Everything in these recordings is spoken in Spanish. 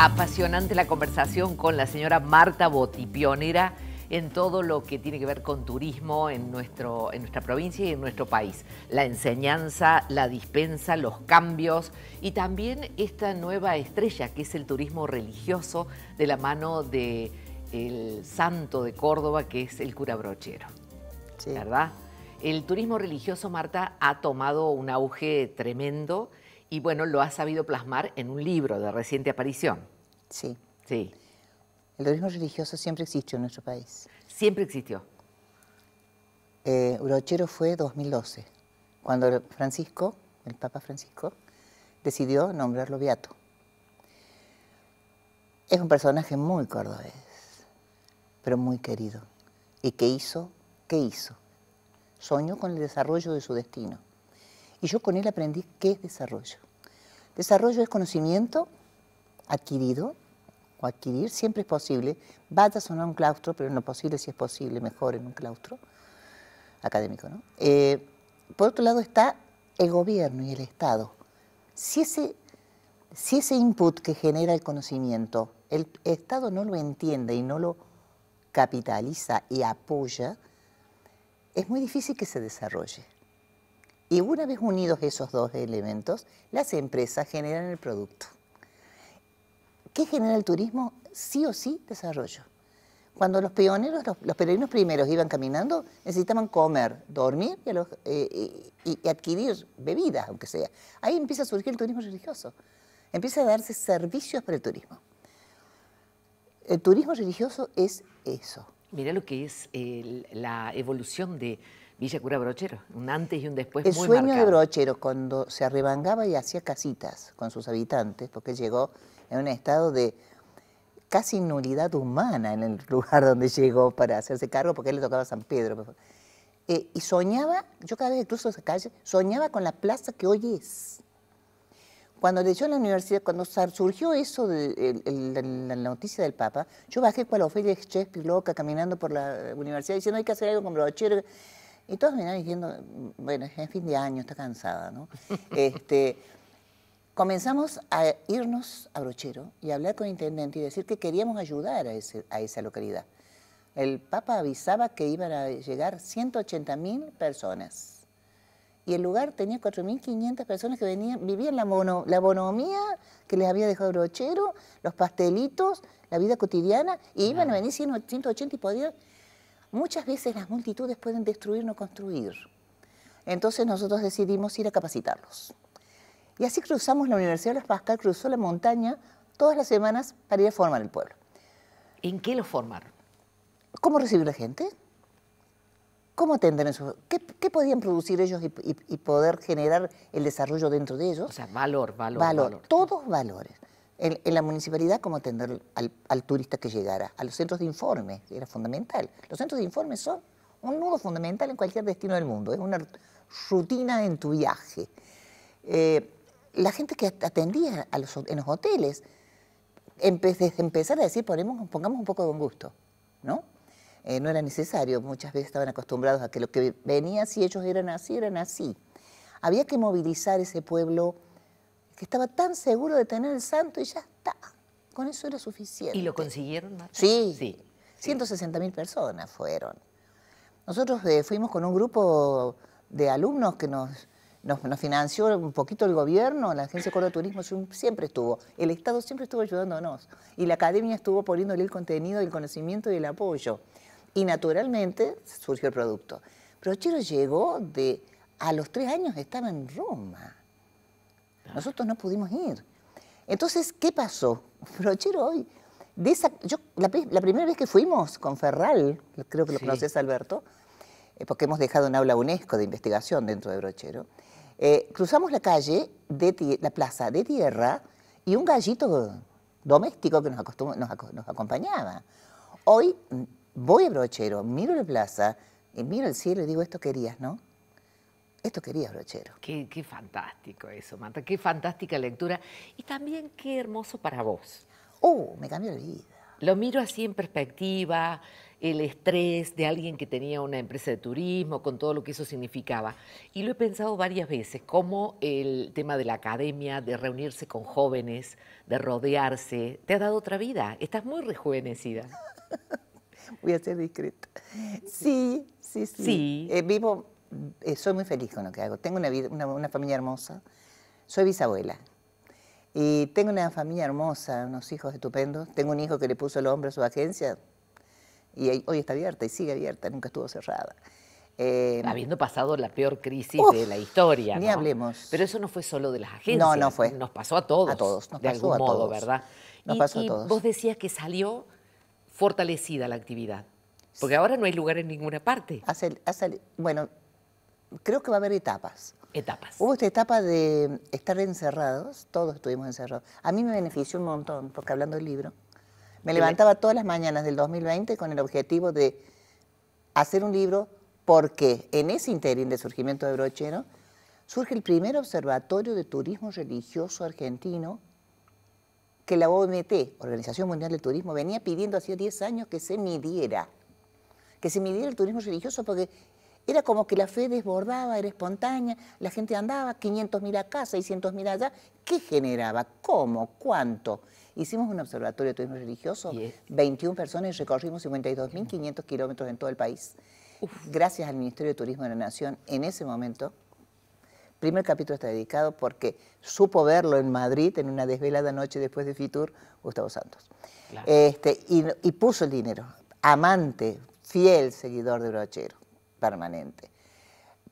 Apasionante la conversación con la señora Marta Botti, pionera en todo lo que tiene que ver con turismo en, nuestro, en nuestra provincia y en nuestro país. La enseñanza, la dispensa, los cambios y también esta nueva estrella que es el turismo religioso de la mano del santo de Córdoba que es el cura brochero. ¿Verdad? El turismo religioso, Marta, ha tomado un auge tremendo y bueno, lo ha sabido plasmar en un libro de reciente aparición. Sí. Sí. El turismo religioso siempre existió en nuestro país. Siempre existió. Eh, Urochero fue 2012, cuando Francisco, el Papa Francisco, decidió nombrarlo Beato. Es un personaje muy cordobés, pero muy querido. ¿Y qué hizo? ¿Qué hizo? Soñó con el desarrollo de su destino. Y yo con él aprendí qué es desarrollo. Desarrollo es conocimiento adquirido o adquirir, siempre es posible. va a sonar un claustro, pero no posible si es posible, mejor en un claustro académico. Eh, por otro lado está el gobierno y el Estado. Si ese, si ese input que genera el conocimiento, el Estado no lo entiende y no lo capitaliza y apoya, es muy difícil que se desarrolle. Y una vez unidos esos dos elementos, las empresas generan el producto. ¿Qué genera el turismo? Sí o sí, desarrollo. Cuando los pioneros, los, peregrinos primeros iban caminando, necesitaban comer, dormir eh, y, adquirir bebidas, aunque sea. Ahí empieza a surgir el turismo religioso. Empieza a darse servicios para el turismo. El turismo religioso es eso. Mira lo que es la evolución de se Cura Brochero, un antes y un después el sueño de Brochero, cuando se arrebangaba y hacía casitas con sus habitantes, porque llegó en un estado de casi nulidad humana en el lugar donde llegó para hacerse cargo, porque él le tocaba San Pedro. Eh, y soñaba, yo cada vez que cruzo esa calle, soñaba con la plaza que hoy es. Cuando leyó en la universidad, cuando surgió eso de la, noticia del Papa, yo bajé cual Ofelia chespi loca caminando por la universidad diciendo hay que hacer algo con Brochero y todos me venían diciendo, bueno, es fin de año, está cansada, ¿no? este, comenzamos a irnos a Brochero y hablar con intendente y decir que queríamos ayudar a, esa localidad. El Papa avisaba que iban a llegar 180 personas y el lugar tenía 4.500 personas que venían, vivían la, mono, la bonomía que les había dejado Brochero, los pastelitos, la vida cotidiana, y iban a venir 180 y podían Muchas veces las multitudes pueden destruir, no construir. Entonces nosotros decidimos ir a capacitarlos. Y así cruzamos la Universidad de Las Pascal, cruzó la montaña todas las semanas para ir a formar el pueblo. ¿En qué lo formaron? ¿Cómo recibir la gente? ¿Cómo atender eso? ¿Qué, ¿Qué, podían producir ellos y, poder generar el desarrollo dentro de ellos? O sea, valor, valor. valor. Todos valores en, la municipalidad como atender al, turista que llegara, a los centros de informe, era fundamental. Los centros de informes son un nudo fundamental en cualquier destino del mundo, es una rutina en tu viaje. Eh, la gente que atendía a los, en los hoteles, empe empezar a decir, pongamos un poco de buen gusto, ¿no? Eh, no era necesario, muchas veces estaban acostumbrados a que lo que venía, si ellos eran así, eran así. Había que movilizar ese pueblo que estaba tan seguro de tener el santo y ya está. Con eso era suficiente. ¿Y lo consiguieron? Sí. sí. 160 mil personas fueron. Nosotros eh, fuimos con un grupo de alumnos que nos, financió un poquito el gobierno, la Agencia Córdoba Turismo siempre estuvo, el Estado siempre estuvo ayudándonos y la academia estuvo poniéndole el contenido, el conocimiento y el apoyo. Y naturalmente surgió el producto. Pero Chiro llegó de, a los tres años estaba en Roma. Nosotros no pudimos ir. Entonces, ¿qué pasó? Brochero hoy, de yo, la, primera vez que fuimos con Ferral, creo que lo conoces Alberto, eh, porque hemos dejado un aula UNESCO de investigación dentro de Brochero, eh, cruzamos la calle, de la plaza de tierra, y un gallito doméstico que nos, nos, acompañaba. Hoy mm, voy a Brochero, miro la plaza, y miro el cielo y digo, esto querías, ¿no? Esto quería Brochero. Qué, fantástico eso, Marta, qué fantástica lectura. Y también qué hermoso para vos. Oh, me cambió la vida. Lo miro así en perspectiva, el estrés de alguien que tenía una empresa de turismo, con todo lo que eso significaba. Y lo he pensado varias veces, cómo el tema de la academia, de reunirse con jóvenes, de rodearse, te ha dado otra vida. Estás muy rejuvenecida. Voy a ser discreta. Sí, sí, sí. Eh, vivo eh, soy muy feliz con lo que hago. Tengo una, una, familia hermosa. Soy bisabuela. Y tengo una familia hermosa, unos hijos estupendos. Tengo un hijo que le puso el hombro a su agencia y hoy está abierta y sigue abierta, nunca estuvo cerrada. Eh, Habiendo pasado la peor crisis de la historia. Ni hablemos. Pero eso no fue solo de las agencias. No, no fue. Nos pasó a todos. A todos, nos de algún a modo, ¿verdad? Nos pasó a y todos. Vos decías que salió fortalecida la actividad. Porque ahora no hay lugar en ninguna parte. bueno, creo que va a haber etapas. Etapas. Hubo esta etapa de estar encerrados, todos estuvimos encerrados. A mí me benefició un montón, porque hablando del libro, me levantaba todas las mañanas del 2020 con el objetivo de hacer un libro porque en ese interín de surgimiento de Brochero surge el primer observatorio de turismo religioso argentino que la OMT, Organización Mundial del Turismo, venía pidiendo hacía 10 años que se midiera, que se midiera el turismo religioso porque era como que la fe desbordaba, era espontánea, la gente andaba, 500.000 acá, 600.000 allá. ¿Qué generaba? ¿Cómo? ¿Cuánto? Hicimos un observatorio de turismo religioso, 21 personas y recorrimos 52.500 kilómetros en todo el país. Gracias al Ministerio de Turismo de la Nación, en ese momento, primer capítulo está dedicado porque supo verlo en Madrid en una desvelada noche después de Fitur, Gustavo Santos. Este, y, y puso el dinero, amante, fiel seguidor de Brochero permanente.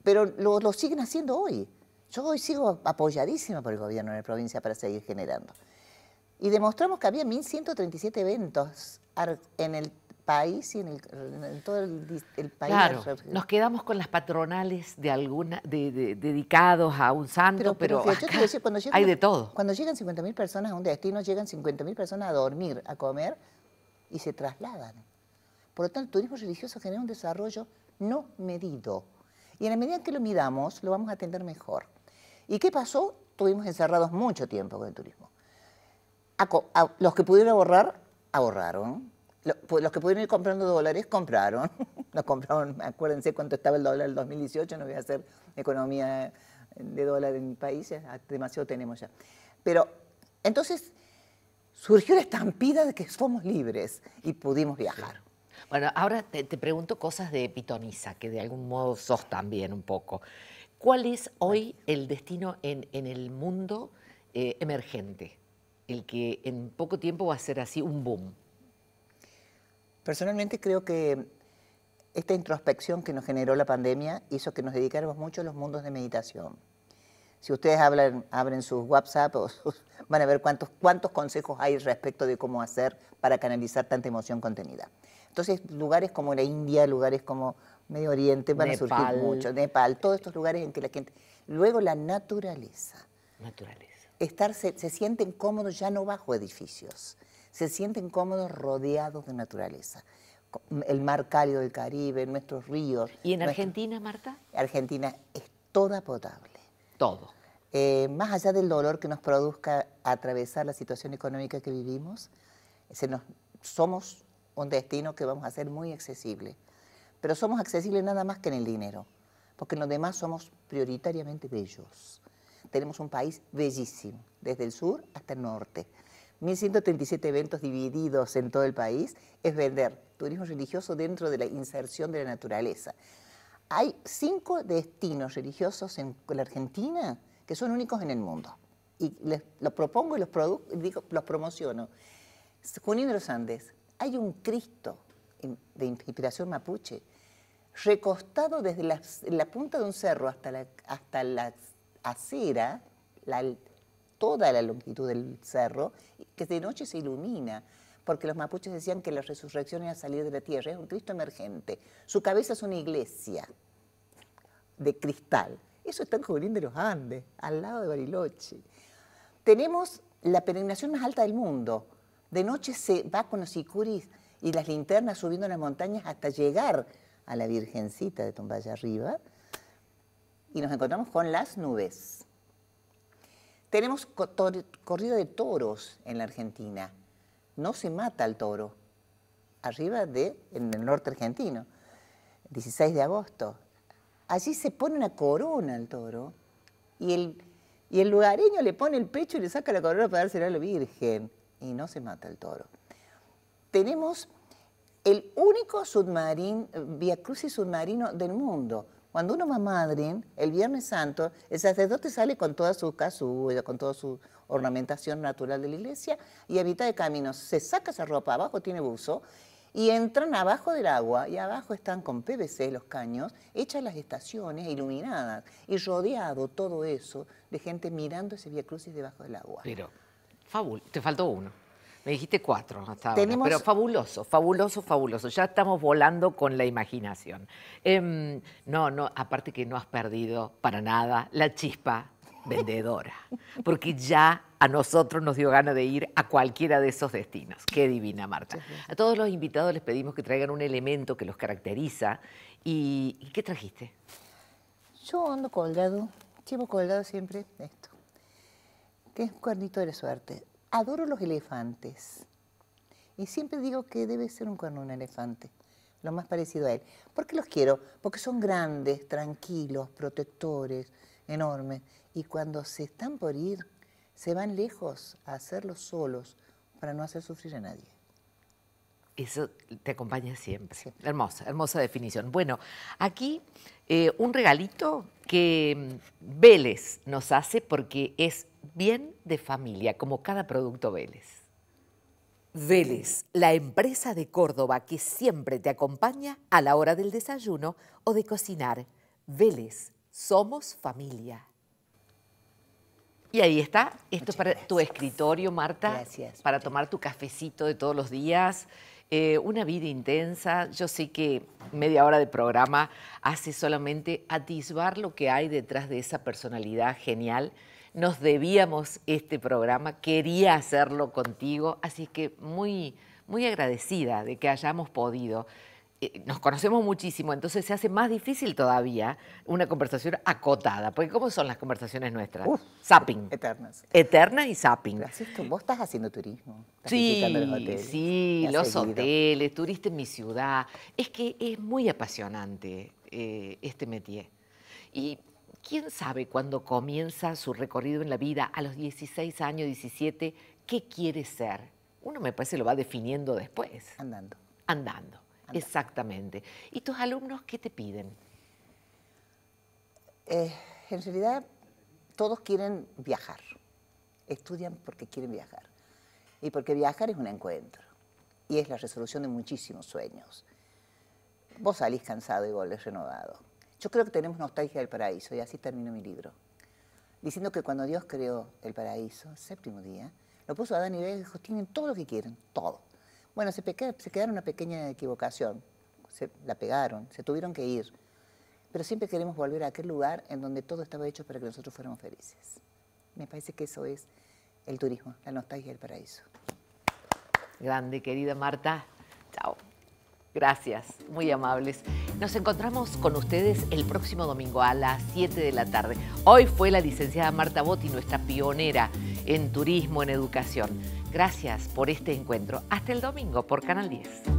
Pero lo, siguen haciendo hoy. Yo hoy sigo apoyadísima por el gobierno en la provincia para seguir generando. Y demostramos que había 1.137 eventos en el país y en, el, todo el, país. Claro, nos quedamos con las patronales de alguna, dedicados a un santo, pero, hay de todo. Cuando llegan 50.000 personas a un destino, llegan 50.000 personas a dormir, a comer y se trasladan. Por lo tanto, el turismo religioso genera un desarrollo no medido. Y en la medida que lo midamos, lo vamos a atender mejor. ¿Y qué pasó? Tuvimos encerrados mucho tiempo con el turismo. los que pudieron ahorrar, ahorraron. Pues, los, que pudieron ir comprando dólares, compraron. nos compraron, acuérdense cuánto estaba el dólar en el 2018, no voy a hacer economía de dólar en mi país, ah, demasiado tenemos ya. Pero entonces surgió la estampida de que somos libres y pudimos viajar. Bueno, ahora te, pregunto cosas de Pitonisa, que de algún modo sos también un poco. ¿Cuál es hoy el destino en, el mundo eh, emergente? El que en poco tiempo va a ser así un boom. Personalmente creo que esta introspección que nos generó la pandemia hizo que nos dedicáramos mucho a los mundos de meditación. Si ustedes abren sus WhatsApp, o van a ver cuántos, cuántos consejos hay respecto de cómo hacer para canalizar tanta emoción contenida. Entonces, lugares como la India, lugares como Medio Oriente van a surgir mucho, Nepal, todos estos lugares en que la gente... Luego la naturaleza. Naturaleza. Estar, se, sienten cómodos ya no bajo edificios, se sienten cómodos rodeados de naturaleza el mar cálido del Caribe, nuestros ríos. ¿Y en Argentina, Marta? Argentina es toda potable. Todo. Eh, más allá del dolor que nos produzca atravesar la situación económica que vivimos, se nos, somos un destino que vamos a ser muy accesible. Pero somos accesibles nada más que en el dinero, porque en los demás somos prioritariamente bellos. Tenemos un país bellísimo, desde el sur hasta el norte. 1.137 eventos divididos en todo el país es vender turismo religioso dentro de la inserción de la naturaleza. Hay cinco destinos religiosos en la Argentina que son únicos en el mundo. Y los propongo y los, los promociono. Junín de los Andes, hay un Cristo de inspiración mapuche, recostado desde la, punta de un cerro hasta la, hasta la acera, toda la longitud del cerro, que de noche se ilumina, porque los mapuches decían que la resurrección era salir de la tierra, es un Cristo emergente. Su cabeza es una iglesia de cristal. Eso está en Jubilín de los Andes, al lado de Bariloche. Tenemos la peregrinación más alta del mundo, de noche se va con los sicuris y las linternas subiendo las montañas hasta llegar a la Virgencita de Tumbaya arriba y nos encontramos con las nubes. Tenemos corrido de toros en la Argentina. No se mata al toro arriba de, en el norte argentino, 16 de agosto. Allí se pone una corona al toro y el, y el lugareño le pone el pecho y le saca la corona para dársela a la Virgen y no se mata el toro. Tenemos el único submarino, eh, via crucis submarino del mundo. Cuando uno va a Madrid, el Viernes Santo, el sacerdote sale con toda su casulla, con toda su ornamentación natural de la iglesia y habita de caminos. Se saca esa ropa, abajo tiene buzo, y entran abajo del agua, y abajo están con PVC los caños, hechas las estaciones, iluminadas, y rodeado todo eso de gente mirando ese Vía Crucis debajo del agua. Pero Fabul, te faltó uno. Me dijiste cuatro Tenemos... pero fabuloso, fabuloso, fabuloso. Ya estamos volando con la imaginación. Em, no, no, aparte que no has perdido para nada la chispa vendedora, porque ya a nosotros nos dio ganas de ir a cualquiera de esos destinos. Qué divina, Marta. A todos los invitados les pedimos que traigan un elemento que los caracteriza. ¿Y, qué trajiste? Yo ando colgado, llevo colgado siempre esto. ¿Qué es un cuernito de la suerte. Adoro los elefantes. Y siempre digo que debe ser un cuerno un elefante, lo más parecido a él. Porque los quiero? Porque son grandes, tranquilos, protectores, enormes. Y cuando se están por ir, se van lejos a hacerlos solos para no hacer sufrir a nadie. Eso te acompaña siempre. Hermosa, hermosa definición. Bueno, aquí eh, un regalito que mm, Vélez nos hace porque es bien de familia, como cada producto Vélez. Vélez, la empresa de Córdoba que siempre te acompaña a la hora del desayuno o de cocinar. Vélez, somos familia. Y ahí está. Esto es para tu escritorio, Marta. Gracias. Para tomar tu cafecito de todos los días. Eh, una vida intensa, yo sé que media hora de programa hace solamente atisbar lo que hay detrás de esa personalidad genial. Nos debíamos este programa, quería hacerlo contigo, así que muy, muy agradecida de que hayamos podido. Eh, nos conocemos muchísimo, entonces se hace más difícil todavía una conversación acotada, porque ¿cómo son las conversaciones nuestras? Uf, zapping. Eternas. Eternas y zapping. Tú, vos estás haciendo turismo. sí, los hoteles, sí, los hoteles, turista en mi ciudad. Es que es muy apasionante eh, este métier. Y quién sabe cuando comienza su recorrido en la vida, a los 16 años, 17, qué quiere ser. Uno me parece lo va definiendo después. Andando. Andando. Exactamente. ¿Y tus alumnos qué te piden? Eh, en realidad, todos quieren viajar. Estudian porque quieren viajar. Y porque viajar es un encuentro. Y es la resolución de muchísimos sueños. Vos salís cansado y volvés renovado. Yo creo que tenemos nostalgia del paraíso y así termino mi libro. Diciendo que cuando Dios creó el paraíso, el séptimo día, lo puso a Adán y Eva y dijo, tienen todo lo que quieren, todo. Bueno, se, se quedaron una pequeña equivocación, se, la pegaron, se tuvieron que ir, pero siempre queremos volver a aquel lugar en donde todo estaba hecho para que nosotros fuéramos felices. Me parece que eso es el turismo, la nostalgia del paraíso. Grande, querida Marta. Chao. Gracias, muy amables. Nos encontramos con ustedes el próximo domingo a las 7 de la tarde. Hoy fue la licenciada Marta Botti, nuestra pionera en turismo, en educación. Gracias por este encuentro. Hasta el domingo por Canal 10.